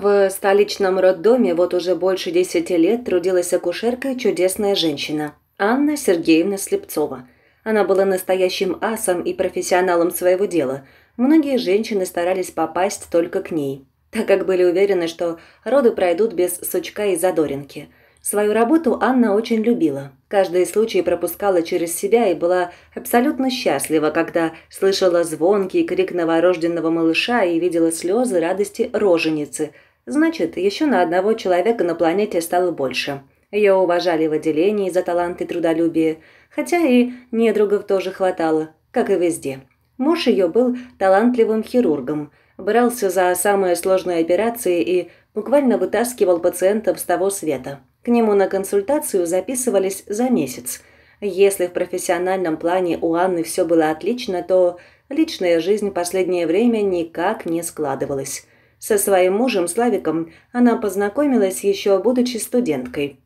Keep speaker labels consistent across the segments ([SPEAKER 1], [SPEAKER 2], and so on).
[SPEAKER 1] В столичном роддоме вот уже больше десяти лет трудилась акушерка чудесная женщина – Анна Сергеевна Слепцова. Она была настоящим асом и профессионалом своего дела. Многие женщины старались попасть только к ней, так как были уверены, что роды пройдут без сучка и задоринки. Свою работу Анна очень любила. Каждый случай пропускала через себя и была абсолютно счастлива, когда слышала звонкий крик новорожденного малыша и видела слезы радости роженицы – Значит, еще на одного человека на планете стало больше. Ее уважали в отделении за таланты и трудолюбие, хотя и недругов тоже хватало, как и везде. Муж ее был талантливым хирургом, брался за самые сложные операции и буквально вытаскивал пациентов с того света. К нему на консультацию записывались за месяц. Если в профессиональном плане у Анны все было отлично, то личная жизнь в последнее время никак не складывалась. Со своим мужем Славиком она познакомилась еще будучи студенткой.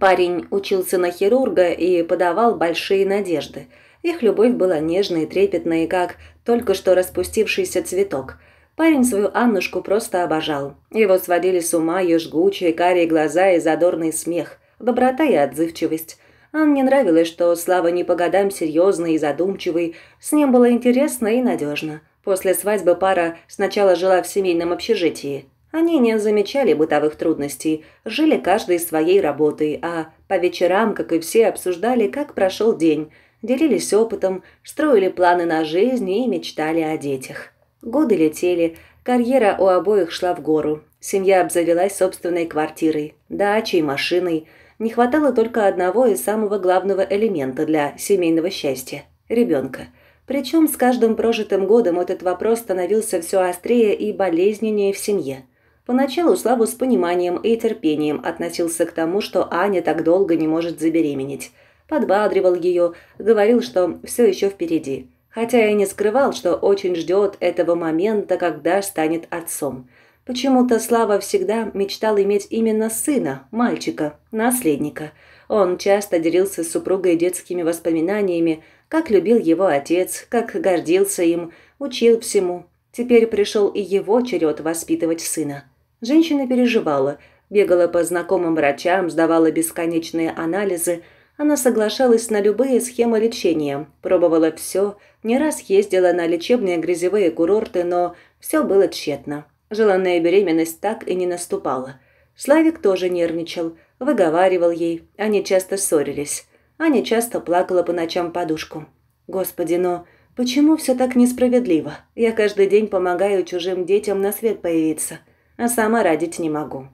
[SPEAKER 1] Парень учился на хирурга и подавал большие надежды. Их любовь была нежной и трепетной, как только что распустившийся цветок. Парень свою Аннушку просто обожал. Его сводили с ума ее жгучие карие глаза и задорный смех, доброта и отзывчивость. Анне нравилось, что Слава не по годам серьезный и задумчивый, с ним было интересно и надежно. После свадьбы пара сначала жила в семейном общежитии. Они не замечали бытовых трудностей, жили каждой своей работой, а по вечерам, как и все, обсуждали, как прошел день, делились опытом, строили планы на жизнь и мечтали о детях. Годы летели, карьера у обоих шла в гору. Семья обзавелась собственной квартирой, дачей, машиной. Не хватало только одного и самого главного элемента для семейного счастья – ребенка – причем с каждым прожитым годом этот вопрос становился все острее и болезненнее в семье. Поначалу Славу с пониманием и терпением относился к тому, что Аня так долго не может забеременеть. Подбадривал ее, говорил, что все еще впереди. Хотя и не скрывал, что очень ждет этого момента, когда станет отцом. Почему-то Слава всегда мечтал иметь именно сына, мальчика, наследника. Он часто делился с супругой детскими воспоминаниями, как любил его отец, как гордился им, учил всему. Теперь пришел и его черед воспитывать сына. Женщина переживала, бегала по знакомым врачам, сдавала бесконечные анализы. Она соглашалась на любые схемы лечения, пробовала все, не раз ездила на лечебные грязевые курорты, но все было тщетно. Желанная беременность так и не наступала. Славик тоже нервничал, выговаривал ей, они часто ссорились. Аня часто плакала по ночам подушку. «Господи, но почему все так несправедливо? Я каждый день помогаю чужим детям на свет появиться, а сама родить не могу».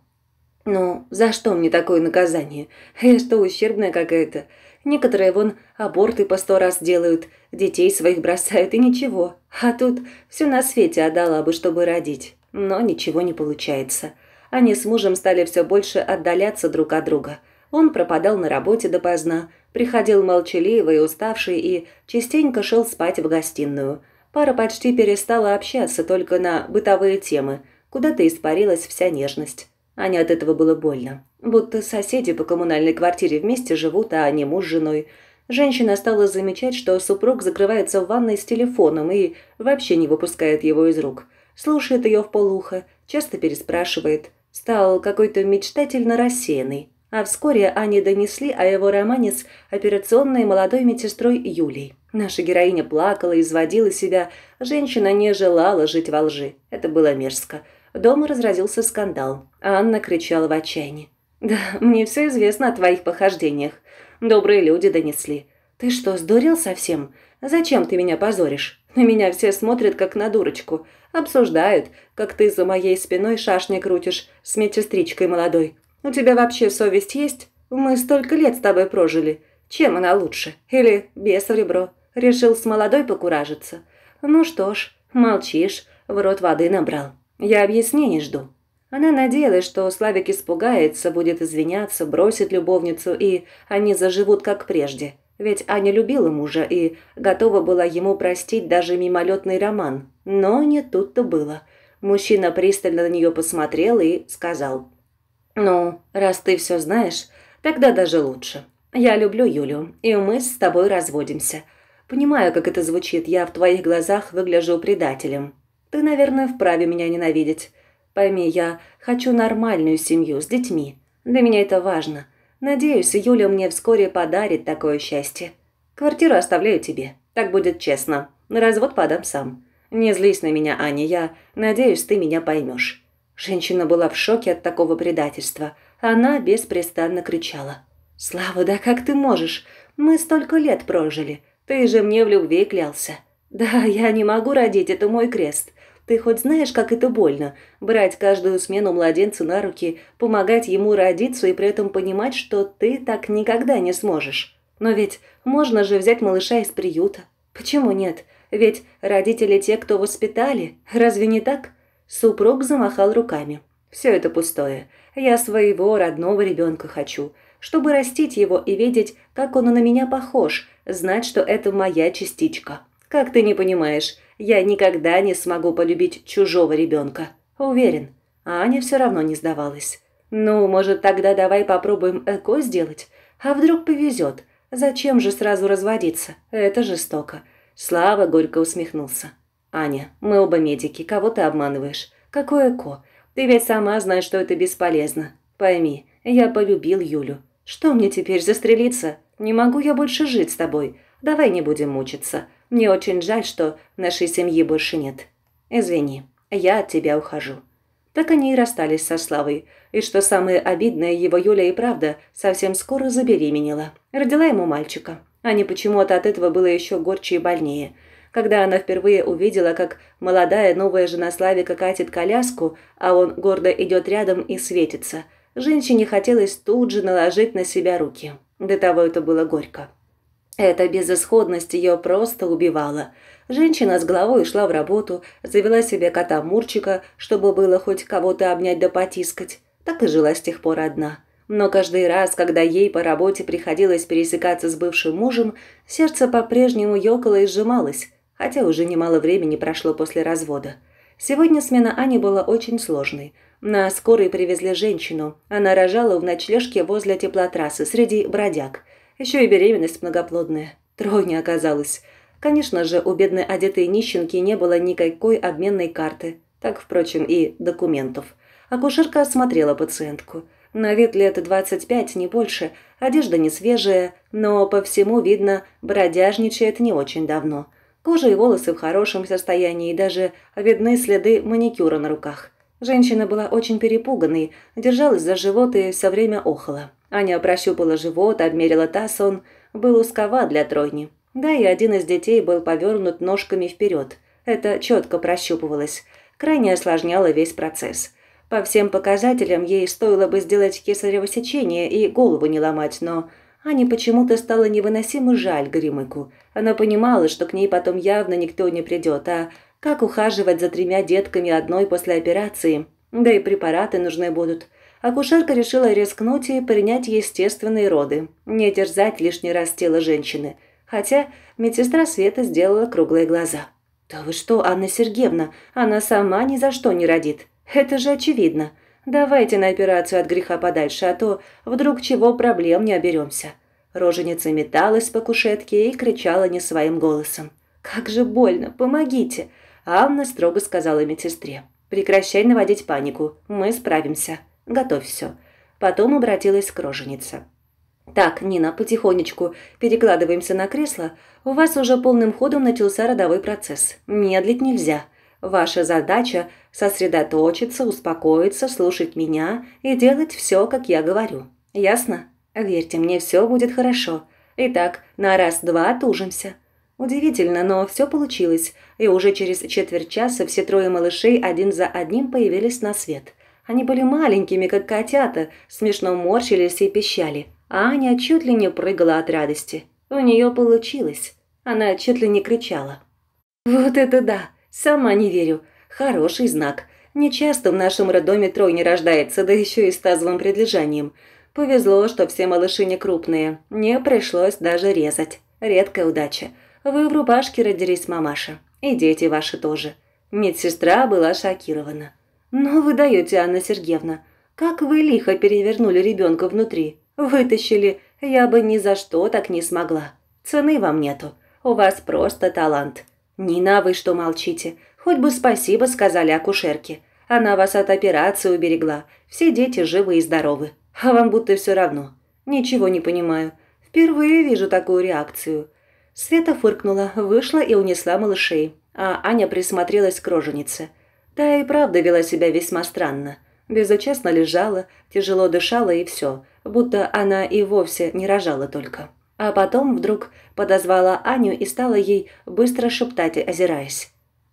[SPEAKER 1] «Ну, за что мне такое наказание? Я что, ущербная какая-то? Некоторые вон аборты по сто раз делают, детей своих бросают и ничего. А тут все на свете отдала бы, чтобы родить. Но ничего не получается. Они с мужем стали все больше отдаляться друг от друга – он пропадал на работе допоздна, приходил молчаливый, уставший и частенько шел спать в гостиную. Пара почти перестала общаться только на бытовые темы. Куда-то испарилась вся нежность. Аня от этого было больно. Будто соседи по коммунальной квартире вместе живут, а не муж с женой. Женщина стала замечать, что супруг закрывается в ванной с телефоном и вообще не выпускает его из рук. Слушает ее в полухо, часто переспрашивает. Стал какой-то мечтательно рассеянный а вскоре они донесли о его романе с операционной молодой медсестрой Юлей. Наша героиня плакала, изводила себя. Женщина не желала жить во лжи. Это было мерзко. Дома разразился скандал. Анна кричала в отчаянии. «Да, мне все известно о твоих похождениях. Добрые люди донесли. Ты что, сдурел совсем? Зачем ты меня позоришь? На меня все смотрят, как на дурочку. Обсуждают, как ты за моей спиной шашни крутишь с медсестричкой молодой. У тебя вообще совесть есть? Мы столько лет с тобой прожили. Чем она лучше? Или без в ребро? Решил с молодой покуражиться. Ну что ж, молчишь, в рот воды набрал. Я объяснений жду». Она надеялась, что Славик испугается, будет извиняться, бросит любовницу, и они заживут как прежде. Ведь Аня любила мужа и готова была ему простить даже мимолетный роман. Но не тут-то было. Мужчина пристально на нее посмотрел и сказал – «Ну, раз ты все знаешь, тогда даже лучше. Я люблю Юлю, и мы с тобой разводимся. Понимаю, как это звучит, я в твоих глазах выгляжу предателем. Ты, наверное, вправе меня ненавидеть. Пойми, я хочу нормальную семью с детьми. Для меня это важно. Надеюсь, Юля мне вскоре подарит такое счастье. Квартиру оставляю тебе. Так будет честно. На развод подам сам. Не злись на меня, Аня, я надеюсь, ты меня поймешь. Женщина была в шоке от такого предательства. Она беспрестанно кричала. «Слава, да как ты можешь? Мы столько лет прожили. Ты же мне в любви клялся. Да, я не могу родить, это мой крест. Ты хоть знаешь, как это больно? Брать каждую смену младенца на руки, помогать ему родиться и при этом понимать, что ты так никогда не сможешь. Но ведь можно же взять малыша из приюта. Почему нет? Ведь родители те, кто воспитали. Разве не так?» Супруг замахал руками. «Все это пустое. Я своего родного ребенка хочу, чтобы растить его и видеть, как он на меня похож, знать, что это моя частичка. Как ты не понимаешь, я никогда не смогу полюбить чужого ребенка. Уверен». А Аня все равно не сдавалась. «Ну, может, тогда давай попробуем ЭКО сделать? А вдруг повезет? Зачем же сразу разводиться? Это жестоко». Слава горько усмехнулся. «Аня, мы оба медики, кого ты обманываешь? Какое ко? Ты ведь сама знаешь, что это бесполезно. Пойми, я полюбил Юлю. Что мне теперь, застрелиться? Не могу я больше жить с тобой. Давай не будем мучиться. Мне очень жаль, что нашей семьи больше нет. Извини, я от тебя ухожу». Так они и расстались со Славой. И что самое обидное, его Юля и правда совсем скоро забеременела. Родила ему мальчика. Ане почему-то от этого было еще горче и больнее – когда она впервые увидела, как молодая новая жена Славика катит коляску, а он гордо идет рядом и светится, женщине хотелось тут же наложить на себя руки. До того это было горько. Эта безысходность ее просто убивала. Женщина с головой шла в работу, завела себе кота Мурчика, чтобы было хоть кого-то обнять да потискать. Так и жила с тех пор одна. Но каждый раз, когда ей по работе приходилось пересекаться с бывшим мужем, сердце по-прежнему ёкало и сжималось, хотя уже немало времени прошло после развода. Сегодня смена Ани была очень сложной. На скорой привезли женщину. Она рожала в ночлежке возле теплотрассы среди бродяг. Еще и беременность многоплодная. Тройня оказалось. Конечно же, у бедной одетой нищенки не было никакой обменной карты. Так, впрочем, и документов. Акушерка осмотрела пациентку. На вид лет 25, не больше, одежда не свежая, но по всему видно, бродяжничает не очень давно – Кожа и волосы в хорошем состоянии, и даже видны следы маникюра на руках. Женщина была очень перепуганной, держалась за живот и все время охала. Аня прощупала живот, обмерила таз, он был узкова для тройни. Да, и один из детей был повернут ножками вперед. Это четко прощупывалось. Крайне осложняло весь процесс. По всем показателям ей стоило бы сделать кесарево сечение и голову не ломать, но Ане почему-то стало невыносимо жаль Горемыку. Она понимала, что к ней потом явно никто не придет, а как ухаживать за тремя детками одной после операции? Да и препараты нужны будут. Акушерка решила рискнуть и принять естественные роды, не терзать лишний раз тело женщины. Хотя медсестра Света сделала круглые глаза. «Да вы что, Анна Сергеевна, она сама ни за что не родит. Это же очевидно. Давайте на операцию от греха подальше, а то вдруг чего проблем не оберемся. Роженица металась по кушетке и кричала не своим голосом. «Как же больно! Помогите!» Анна строго сказала медсестре. «Прекращай наводить панику. Мы справимся. Готовь все». Потом обратилась к роженице. «Так, Нина, потихонечку перекладываемся на кресло. У вас уже полным ходом начался родовой процесс. Медлить нельзя. Ваша задача – сосредоточиться, успокоиться, слушать меня и делать все, как я говорю. Ясно?» Верьте мне, все будет хорошо. Итак, на раз-два отужимся». Удивительно, но все получилось, и уже через четверть часа все трое малышей один за одним появились на свет. Они были маленькими, как котята, смешно морщились и пищали, а Аня чуть ли не прыгала от радости. У нее получилось. Она чуть ли не кричала. «Вот это да! Сама не верю. Хороший знак. Не часто в нашем роддоме трой не рождается, да еще и с тазовым предлежанием. Повезло, что все малыши не крупные. Не пришлось даже резать. Редкая удача. Вы в рубашке родились, мамаша. И дети ваши тоже. Медсестра была шокирована. «Но вы даете, Анна Сергеевна. Как вы лихо перевернули ребенка внутри. Вытащили. Я бы ни за что так не смогла. Цены вам нету. У вас просто талант. Нина, вы что молчите? Хоть бы спасибо сказали акушерке. Она вас от операции уберегла. Все дети живы и здоровы». А вам будто все равно. Ничего не понимаю. Впервые вижу такую реакцию. Света фыркнула, вышла и унесла малышей. А Аня присмотрелась к роженице. Та и правда вела себя весьма странно. Безучастно лежала, тяжело дышала и все, будто она и вовсе не рожала только. А потом вдруг подозвала Аню и стала ей быстро шептать, озираясь.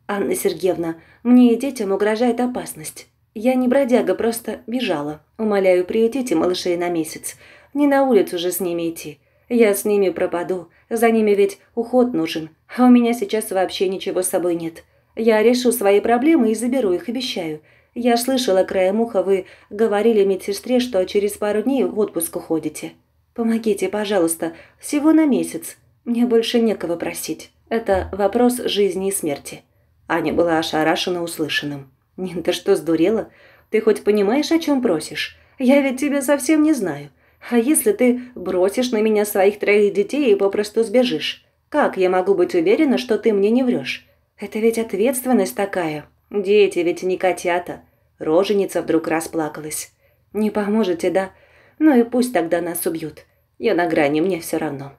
[SPEAKER 1] «Анна Сергеевна, мне и детям угрожает опасность». «Я не бродяга, просто бежала. Умоляю, приютите малышей на месяц. Не на улицу же с ними идти. Я с ними пропаду. За ними ведь уход нужен. А у меня сейчас вообще ничего с собой нет. Я решу свои проблемы и заберу их, обещаю. Я слышала краем уха, вы говорили медсестре, что через пару дней в отпуск уходите. Помогите, пожалуйста, всего на месяц. Мне больше некого просить. Это вопрос жизни и смерти». Аня была ошарашена услышанным. «Нин, ты что, сдурела? Ты хоть понимаешь, о чем просишь? Я ведь тебя совсем не знаю. А если ты бросишь на меня своих троих детей и попросту сбежишь? Как я могу быть уверена, что ты мне не врешь? Это ведь ответственность такая. Дети ведь не котята». Роженица вдруг расплакалась. «Не поможете, да? Ну и пусть тогда нас убьют. Я на грани, мне все равно».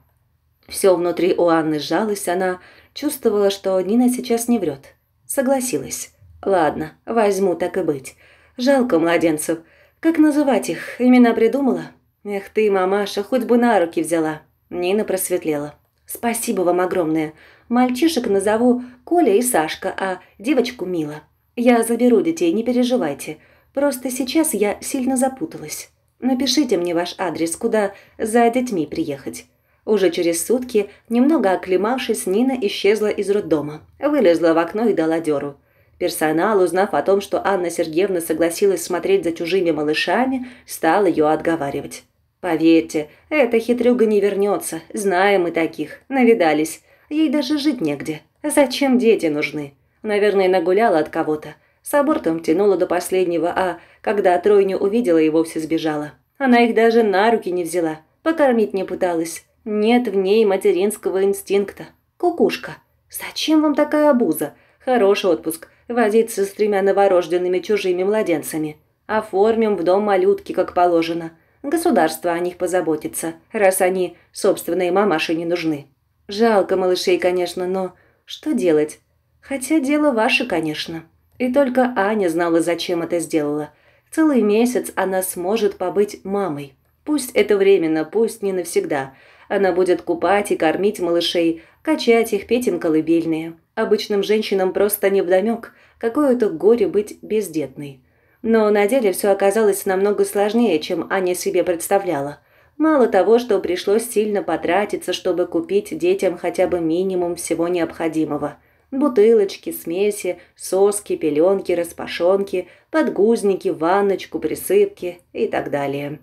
[SPEAKER 1] Все внутри у Анны сжалось, она чувствовала, что Нина сейчас не врет. Согласилась. Ладно, возьму так и быть. Жалко младенцев. Как называть их? Имена придумала? Эх ты, мамаша, хоть бы на руки взяла. Нина просветлела. Спасибо вам огромное. Мальчишек назову Коля и Сашка, а девочку Мила. Я заберу детей, не переживайте. Просто сейчас я сильно запуталась. Напишите мне ваш адрес, куда за детьми приехать. Уже через сутки, немного оклемавшись, Нина исчезла из роддома, вылезла в окно и дала дёру. Персонал, узнав о том, что Анна Сергеевна согласилась смотреть за чужими малышами, стал ее отговаривать. «Поверьте, эта хитрюга не вернется, знаем мы таких, навидались. Ей даже жить негде. Зачем дети нужны? Наверное, нагуляла от кого-то. С абортом тянула до последнего, а когда тройню увидела и вовсе сбежала. Она их даже на руки не взяла, покормить не пыталась. Нет в ней материнского инстинкта. Кукушка. Зачем вам такая обуза? Хороший отпуск. Возиться с тремя новорожденными чужими младенцами. Оформим в дом малютки, как положено. Государство о них позаботится, раз они собственной мамаши не нужны. Жалко малышей, конечно, но что делать? Хотя дело ваше, конечно. И только Аня знала, зачем это сделала. Целый месяц она сможет побыть мамой. Пусть это временно, пусть не навсегда – она будет купать и кормить малышей, качать их, петь им колыбельные. Обычным женщинам просто невдомёк, какое это горе быть бездетной. Но на деле все оказалось намного сложнее, чем Аня себе представляла. Мало того, что пришлось сильно потратиться, чтобы купить детям хотя бы минимум всего необходимого. Бутылочки, смеси, соски, пеленки, распашонки, подгузники, ванночку, присыпки и так далее.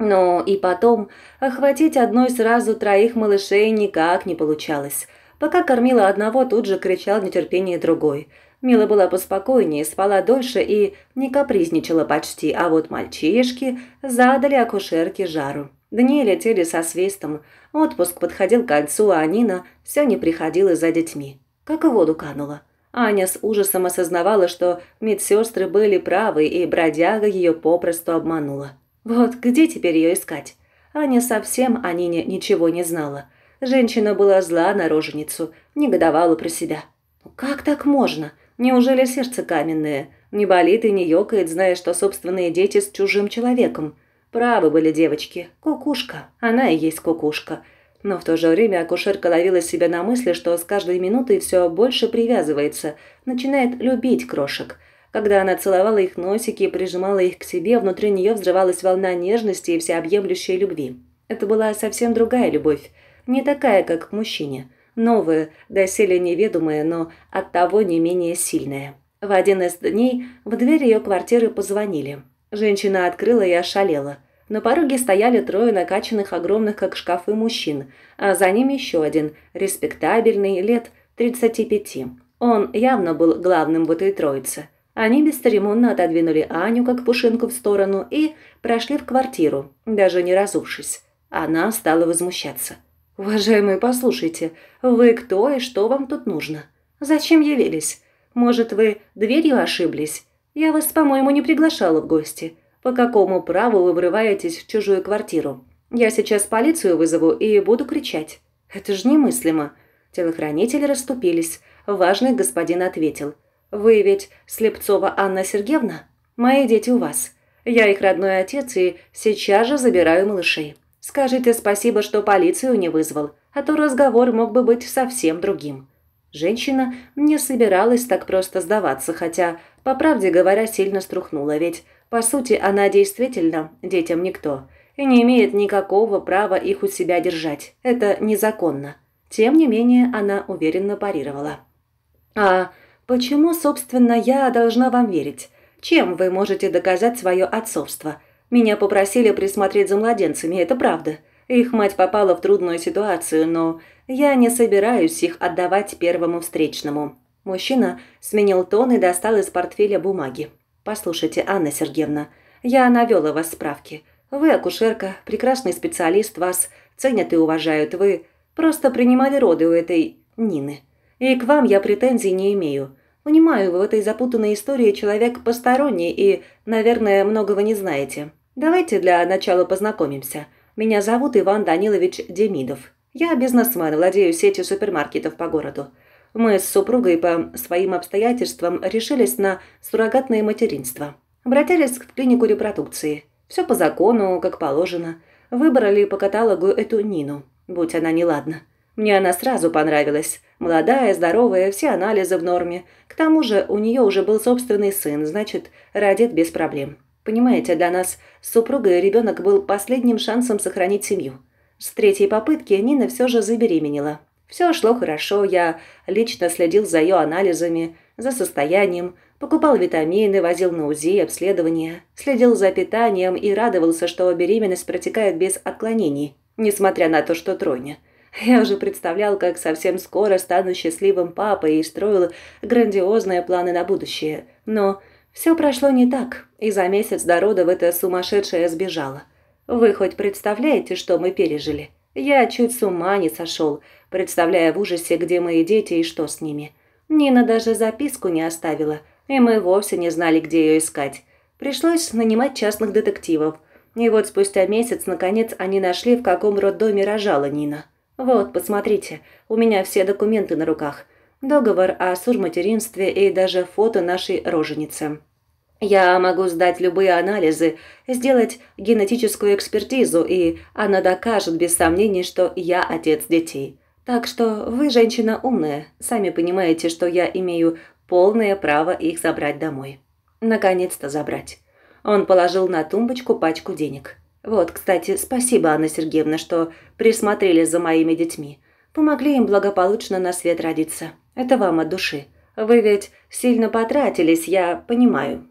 [SPEAKER 1] Но и потом, охватить одной сразу троих малышей никак не получалось. Пока кормила одного, тут же кричал нетерпение другой. Мила была поспокойнее, спала дольше и не капризничала почти, а вот мальчишки задали акушерке жару. Дни летели со свистом, отпуск подходил к концу, а Нина все не приходила за детьми. Как и воду канула. Аня с ужасом осознавала, что медсестры были правы, и бродяга ее попросту обманула. Вот где теперь ее искать? Аня совсем о Нине ничего не знала. Женщина была зла на роженицу, негодовала про себя. Ну «Как так можно? Неужели сердце каменное? Не болит и не ёкает, зная, что собственные дети с чужим человеком? Правы были девочки. Кукушка. Она и есть кукушка». Но в то же время акушерка ловила себя на мысли, что с каждой минутой все больше привязывается, начинает любить крошек – когда она целовала их носики и прижимала их к себе, внутри нее взрывалась волна нежности и всеобъемлющей любви. Это была совсем другая любовь, не такая, как к мужчине. Новая, доселе неведомая, но оттого не менее сильная. В один из дней в дверь ее квартиры позвонили. Женщина открыла и ошалела. На пороге стояли трое накачанных огромных, как шкафы, мужчин, а за ним еще один, респектабельный, лет 35. Он явно был главным в этой троице – они бесцеремонно отодвинули Аню, как пушинку, в сторону и прошли в квартиру, даже не разувшись. Она стала возмущаться. «Уважаемые, послушайте, вы кто и что вам тут нужно? Зачем явились? Может, вы дверью ошиблись? Я вас, по-моему, не приглашала в гости. По какому праву вы врываетесь в чужую квартиру? Я сейчас полицию вызову и буду кричать. Это же немыслимо». Телохранители расступились. Важный господин ответил – вы ведь Слепцова Анна Сергеевна? Мои дети у вас. Я их родной отец и сейчас же забираю малышей. Скажите спасибо, что полицию не вызвал, а то разговор мог бы быть совсем другим». Женщина не собиралась так просто сдаваться, хотя, по правде говоря, сильно струхнула, ведь, по сути, она действительно детям никто и не имеет никакого права их у себя держать. Это незаконно. Тем не менее, она уверенно парировала. «А «Почему, собственно, я должна вам верить? Чем вы можете доказать свое отцовство? Меня попросили присмотреть за младенцами, это правда. Их мать попала в трудную ситуацию, но я не собираюсь их отдавать первому встречному». Мужчина сменил тон и достал из портфеля бумаги. «Послушайте, Анна Сергеевна, я навел о вас справки. Вы акушерка, прекрасный специалист, вас ценят и уважают. Вы просто принимали роды у этой Нины. И к вам я претензий не имею. Понимаю, в этой запутанной истории человек посторонний и, наверное, многого не знаете. Давайте для начала познакомимся. Меня зовут Иван Данилович Демидов. Я бизнесмен, владею сетью супермаркетов по городу. Мы с супругой по своим обстоятельствам решились на суррогатное материнство. Обратились к клинику репродукции. Все по закону, как положено. Выбрали по каталогу эту Нину, будь она неладна. Мне она сразу понравилась. Молодая, здоровая, все анализы в норме. К тому же у нее уже был собственный сын, значит, родит без проблем. Понимаете, для нас с супругой ребенок был последним шансом сохранить семью. С третьей попытки Нина все же забеременела. Все шло хорошо, я лично следил за ее анализами, за состоянием, покупал витамины, возил на УЗИ, обследования, следил за питанием и радовался, что беременность протекает без отклонений, несмотря на то, что тройня. Я уже представлял, как совсем скоро стану счастливым папой и строил грандиозные планы на будущее. Но все прошло не так, и за месяц до родов эта сумасшедшая сбежала. Вы хоть представляете, что мы пережили? Я чуть с ума не сошел, представляя в ужасе, где мои дети и что с ними. Нина даже записку не оставила, и мы вовсе не знали, где ее искать. Пришлось нанимать частных детективов. И вот спустя месяц, наконец, они нашли, в каком роддоме рожала Нина. «Вот, посмотрите, у меня все документы на руках. Договор о сурматеринстве и даже фото нашей роженицы. Я могу сдать любые анализы, сделать генетическую экспертизу, и она докажет без сомнений, что я отец детей. Так что вы, женщина умная, сами понимаете, что я имею полное право их забрать домой». Наконец-то забрать. Он положил на тумбочку пачку денег. Вот, кстати, спасибо, Анна Сергеевна, что присмотрели за моими детьми. Помогли им благополучно на свет родиться. Это вам от души. Вы ведь сильно потратились, я понимаю».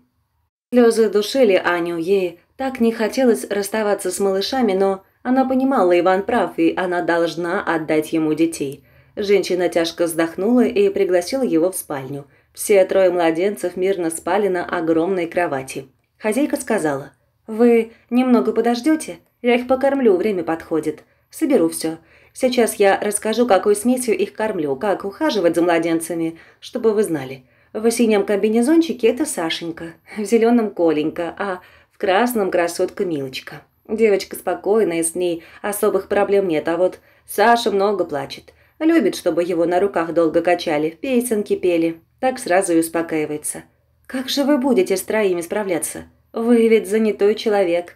[SPEAKER 1] Слезы душили Аню, ей так не хотелось расставаться с малышами, но она понимала, Иван прав, и она должна отдать ему детей. Женщина тяжко вздохнула и пригласила его в спальню. Все трое младенцев мирно спали на огромной кровати. Хозяйка сказала, «Вы немного подождете? Я их покормлю, время подходит. Соберу все. Сейчас я расскажу, какой смесью их кормлю, как ухаживать за младенцами, чтобы вы знали. В синем комбинезончике это Сашенька, в зеленом Коленька, а в красном красотка Милочка. Девочка спокойная, с ней особых проблем нет, а вот Саша много плачет. Любит, чтобы его на руках долго качали, песенки пели. Так сразу и успокаивается. Как же вы будете с троими справляться?» «Вы ведь занятой человек».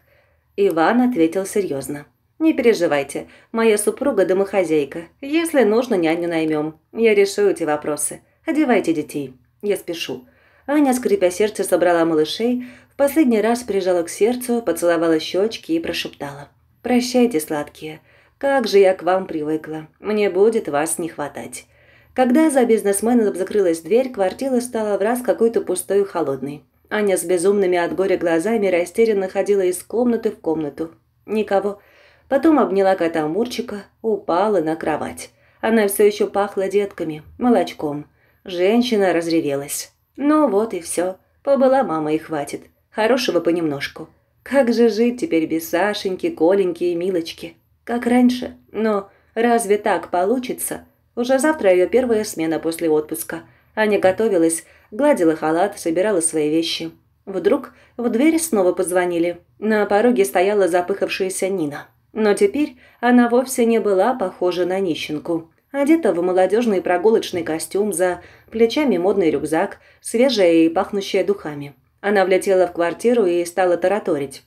[SPEAKER 1] Иван ответил серьезно. «Не переживайте, моя супруга домохозяйка. Если нужно, няню наймем. Я решу эти вопросы. Одевайте детей. Я спешу». Аня, скрипя сердце, собрала малышей, в последний раз прижала к сердцу, поцеловала щечки и прошептала. «Прощайте, сладкие. Как же я к вам привыкла. Мне будет вас не хватать». Когда за бизнесменом закрылась дверь, квартира стала в раз какой-то пустой и холодной. Аня с безумными от горя глазами растерянно ходила из комнаты в комнату. Никого. Потом обняла кота Мурчика, упала на кровать. Она все еще пахла детками, молочком. Женщина разревелась. Ну вот и все. Побыла мама и хватит. Хорошего понемножку. Как же жить теперь без Сашеньки, Коленьки и Милочки? Как раньше. Но разве так получится? Уже завтра ее первая смена после отпуска. Аня готовилась, гладила халат, собирала свои вещи. Вдруг в дверь снова позвонили. На пороге стояла запыхавшаяся Нина. Но теперь она вовсе не была похожа на нищенку. Одета в молодежный прогулочный костюм, за плечами модный рюкзак, свежая и пахнущая духами. Она влетела в квартиру и стала тараторить.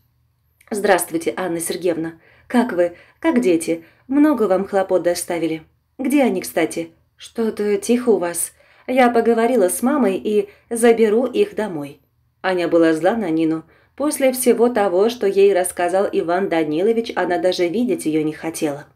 [SPEAKER 1] «Здравствуйте, Анна Сергеевна. Как вы? Как дети? Много вам хлопот доставили? Где они, кстати? Что-то тихо у вас. Я поговорила с мамой и заберу их домой». Аня была зла на Нину. После всего того, что ей рассказал Иван Данилович, она даже видеть ее не хотела.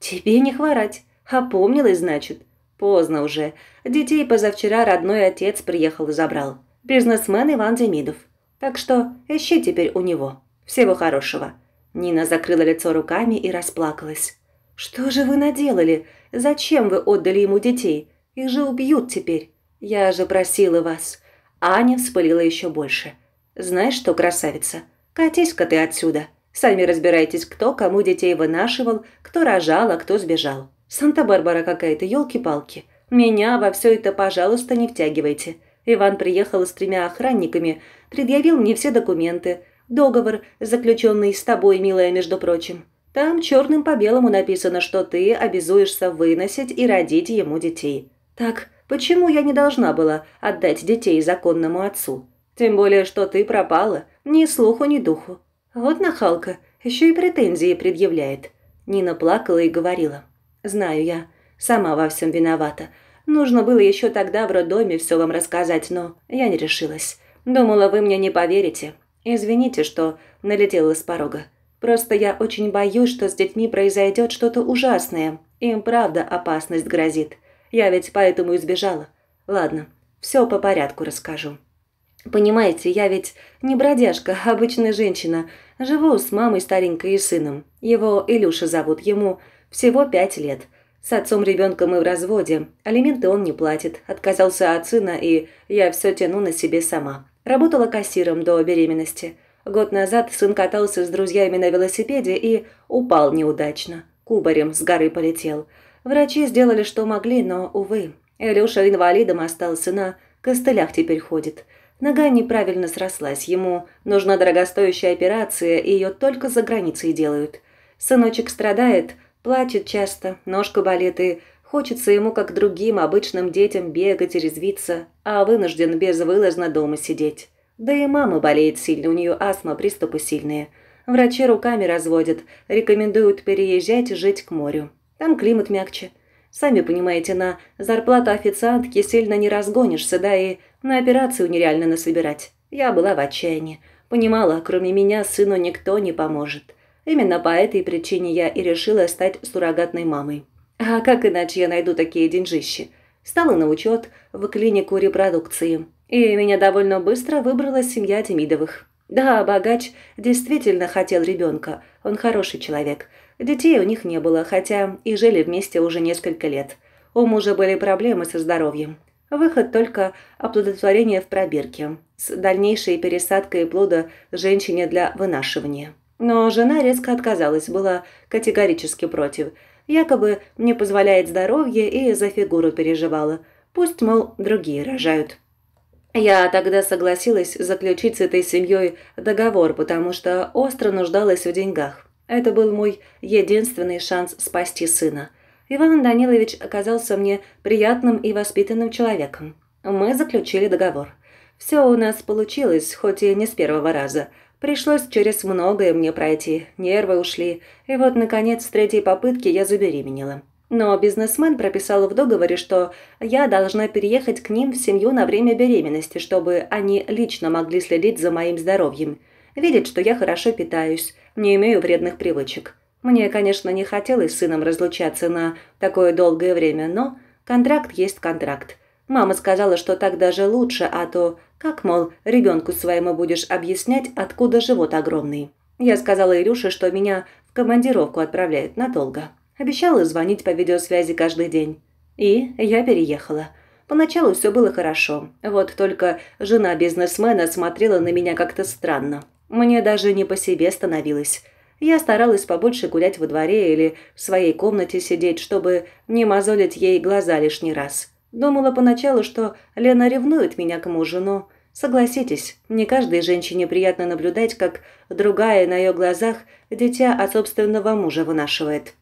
[SPEAKER 1] «Тебе не хворать. Опомнилась, значит?» «Поздно уже. Детей позавчера родной отец приехал и забрал. Бизнесмен Иван Демидов. Так что ищи теперь у него. Всего хорошего». Нина закрыла лицо руками и расплакалась. «Что же вы наделали? Зачем вы отдали ему детей? Их же убьют теперь. Я же просила вас». Аня вспылила еще больше. «Знаешь что, красавица, катись-ка ты отсюда. Сами разбирайтесь, кто кому детей вынашивал, кто рожал, а кто сбежал. Санта-Барбара какая-то, елки-палки. Меня во все это, пожалуйста, не втягивайте». Иван приехал с тремя охранниками, предъявил мне все документы. Договор, заключенный с тобой, милая, между прочим. Там черным по белому написано, что ты обязуешься выносить и родить ему детей. Так почему я не должна была отдать детей законному отцу? Тем более, что ты пропала, ни слуху, ни духу. Вот нахалка, еще и претензии предъявляет. Нина плакала и говорила. Знаю я, сама во всем виновата. Нужно было еще тогда в роддоме все вам рассказать, но я не решилась. Думала, вы мне не поверите. Извините, что налетела с порога. Просто я очень боюсь, что с детьми произойдет что-то ужасное. Им правда опасность грозит. Я ведь поэтому и сбежала. Ладно, все по порядку расскажу. Понимаете, я ведь не бродяжка, а обычная женщина. Живу с мамой старенькой и сыном. Его Илюша зовут, ему всего пять лет. С отцом ребенка мы в разводе. Алименты он не платит. Отказался от сына, и я все тяну на себе сама. Работала кассиром до беременности. Год назад сын катался с друзьями на велосипеде и упал неудачно. Кубарем с горы полетел. Врачи сделали, что могли, но, увы, Илюша инвалидом остался на костылях теперь ходит. Нога неправильно срослась, ему нужна дорогостоящая операция, и ее только за границей делают. Сыночек страдает, плачет часто, ножка болит, и хочется ему, как другим обычным детям, бегать и резвиться, а вынужден безвылазно дома сидеть. Да и мама болеет сильно, у нее астма, приступы сильные. Врачи руками разводят, рекомендуют переезжать жить к морю. Там климат мягче. Сами понимаете, на зарплату официантки сильно не разгонишься, да и на операцию нереально насобирать. Я была в отчаянии. Понимала, кроме меня сыну никто не поможет. Именно по этой причине я и решила стать суррогатной мамой. А как иначе я найду такие деньжищи? Стала на учет в клинику репродукции. И меня довольно быстро выбрала семья Демидовых. Да, богач действительно хотел ребенка. Он хороший человек. Детей у них не было, хотя и жили вместе уже несколько лет. У мужа были проблемы со здоровьем. Выход только оплодотворение в пробирке с дальнейшей пересадкой плода женщине для вынашивания. Но жена резко отказалась, была категорически против. Якобы не позволяет здоровье и за фигуру переживала. Пусть, мол, другие рожают. Я тогда согласилась заключить с этой семьей договор, потому что остро нуждалась в деньгах. Это был мой единственный шанс спасти сына. Иван Данилович оказался мне приятным и воспитанным человеком. Мы заключили договор. Все у нас получилось, хоть и не с первого раза. Пришлось через многое мне пройти, нервы ушли, и вот, наконец, с третьей попытки я забеременела. Но бизнесмен прописал в договоре, что я должна переехать к ним в семью на время беременности, чтобы они лично могли следить за моим здоровьем – Видит, что я хорошо питаюсь, не имею вредных привычек. Мне, конечно, не хотелось с сыном разлучаться на такое долгое время, но контракт есть контракт. Мама сказала, что так даже лучше, а то как, мол, ребенку своему будешь объяснять, откуда живот огромный. Я сказала Ирюше, что меня в командировку отправляют надолго. Обещала звонить по видеосвязи каждый день. И я переехала. Поначалу все было хорошо. Вот только жена бизнесмена смотрела на меня как-то странно. Мне даже не по себе становилось. Я старалась побольше гулять во дворе или в своей комнате сидеть, чтобы не мозолить ей глаза лишний раз. Думала поначалу, что Лена ревнует меня к мужу, но... Согласитесь, не каждой женщине приятно наблюдать, как другая на ее глазах дитя от собственного мужа вынашивает.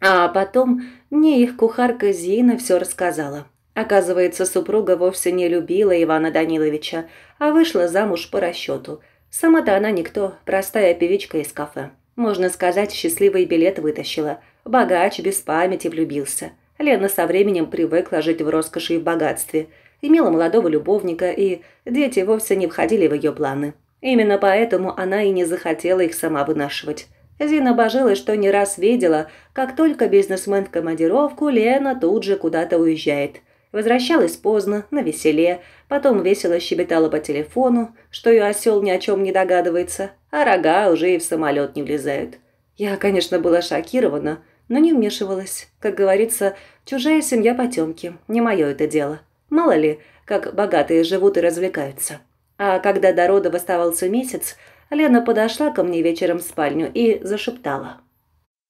[SPEAKER 1] А потом мне их кухарка Зина все рассказала. Оказывается, супруга вовсе не любила Ивана Даниловича, а вышла замуж по расчету – Сама-то она никто, простая певичка из кафе. Можно сказать, счастливый билет вытащила. Богач без памяти влюбился. Лена со временем привыкла жить в роскоши и в богатстве. Имела молодого любовника, и дети вовсе не входили в ее планы. Именно поэтому она и не захотела их сама вынашивать. Зина божилась, что не раз видела, как только бизнесмен в командировку, Лена тут же куда-то уезжает. Возвращалась поздно, на веселе, потом весело щебетала по телефону, что ее осел ни о чем не догадывается, а рога уже и в самолет не влезают. Я, конечно, была шокирована, но не вмешивалась. Как говорится, чужая семья потемки, не мое это дело. Мало ли, как богатые живут и развлекаются. А когда до родов оставался месяц, Лена подошла ко мне вечером в спальню и зашептала.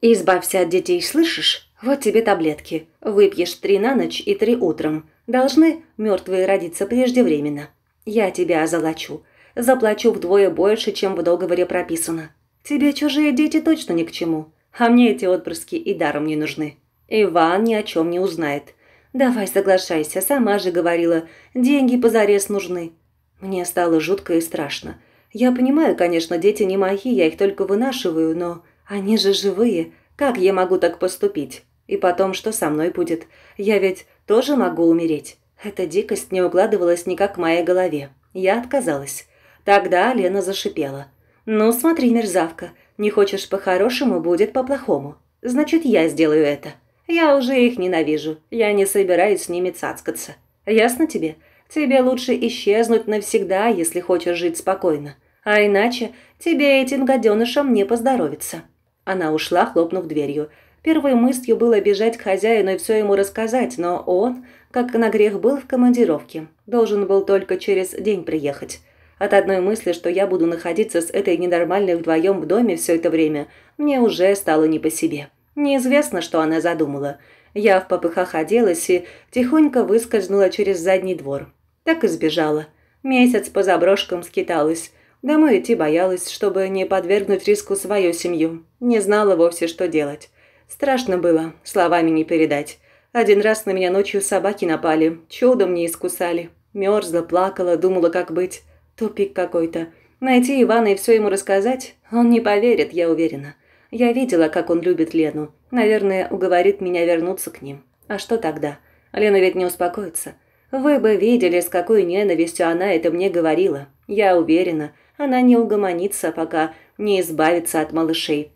[SPEAKER 1] «Избавься от детей, слышишь? «Вот тебе таблетки. Выпьешь три на ночь и три утром. Должны мертвые родиться преждевременно. Я тебя озолочу. Заплачу вдвое больше, чем в договоре прописано. Тебе чужие дети точно ни к чему. А мне эти отпрыски и даром не нужны. Иван ни о чем не узнает. Давай соглашайся, сама же говорила, деньги позарез нужны». Мне стало жутко и страшно. Я понимаю, конечно, дети не мои, я их только вынашиваю, но они же живые. Как я могу так поступить? И потом, что со мной будет? Я ведь тоже могу умереть. Эта дикость не укладывалась никак в моей голове. Я отказалась. Тогда Лена зашипела. «Ну, смотри, мерзавка, не хочешь по-хорошему, будет по-плохому. Значит, я сделаю это. Я уже их ненавижу. Я не собираюсь с ними цацкаться. Ясно тебе? Тебе лучше исчезнуть навсегда, если хочешь жить спокойно. А иначе тебе этим гаденышам не поздоровится». Она ушла, хлопнув дверью. Первой мыслью было бежать к хозяину и все ему рассказать, но он, как на грех был в командировке, должен был только через день приехать. От одной мысли, что я буду находиться с этой ненормальной вдвоем в доме все это время, мне уже стало не по себе. Неизвестно, что она задумала. Я в попыхах оделась и тихонько выскользнула через задний двор. Так и сбежала. Месяц по заброшкам скиталась. Домой идти боялась, чтобы не подвергнуть риску свою семью. Не знала вовсе, что делать. Страшно было, словами не передать. Один раз на меня ночью собаки напали, чудом не искусали. Мерзла, плакала, думала, как быть. Тупик какой-то. Найти Ивана и все ему рассказать? Он не поверит, я уверена. Я видела, как он любит Лену. Наверное, уговорит меня вернуться к ним. А что тогда? Лена ведь не успокоится. Вы бы видели, с какой ненавистью она это мне говорила. Я уверена, она не угомонится, пока не избавится от малышей.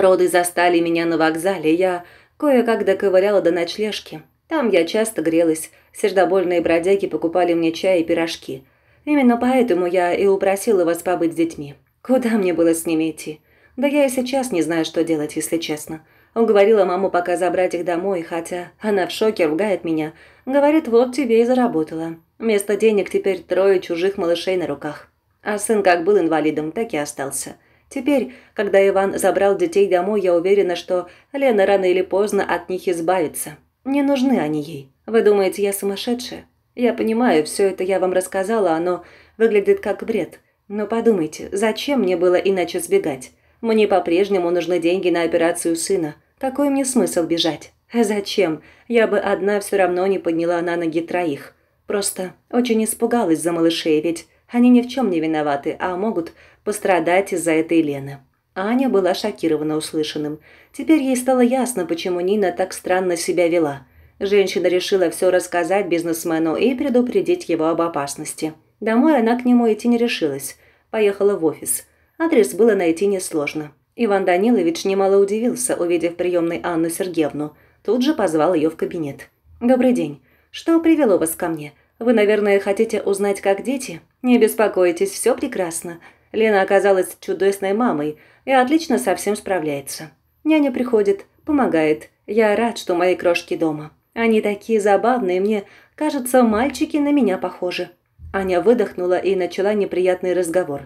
[SPEAKER 1] Роды застали меня на вокзале, я кое-как доковыляла до ночлежки. Там я часто грелась, сердобольные бродяги покупали мне чай и пирожки. Именно поэтому я и упросила вас побыть с детьми. Куда мне было с ними идти? Да я и сейчас не знаю, что делать, если честно. Уговорила маму пока забрать их домой, хотя она в шоке ругает меня. Говорит, вот тебе и заработала. Вместо денег теперь трое чужих малышей на руках. А сын как был инвалидом, так и остался. Теперь, когда Иван забрал детей домой, я уверена, что Лена рано или поздно от них избавится. Не нужны они ей. Вы думаете, я сумасшедшая? Я понимаю, все это я вам рассказала, оно выглядит как бред. Но подумайте, зачем мне было иначе сбегать? Мне по-прежнему нужны деньги на операцию сына. Какой мне смысл бежать? Зачем? Я бы одна все равно не подняла на ноги троих. Просто очень испугалась за малышей, ведь они ни в чем не виноваты, а могут пострадать из-за этой Лены. Аня была шокирована услышанным. Теперь ей стало ясно, почему Нина так странно себя вела. Женщина решила все рассказать бизнесмену и предупредить его об опасности. Домой она к нему идти не решилась. Поехала в офис. Адрес было найти несложно. Иван Данилович немало удивился, увидев приемной Анну Сергеевну. Тут же позвал ее в кабинет. «Добрый день. Что привело вас ко мне? Вы, наверное, хотите узнать, как дети? Не беспокойтесь, все прекрасно. Лена оказалась чудесной мамой и отлично со всем справляется. Няня приходит, помогает. Я рад, что мои крошки дома. Они такие забавные, мне кажется, мальчики на меня похожи». Аня выдохнула и начала неприятный разговор.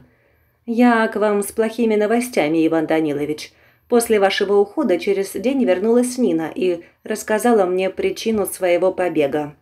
[SPEAKER 1] «Я к вам с плохими новостями, Иван Данилович. После вашего ухода через день вернулась Нина и рассказала мне причину своего побега.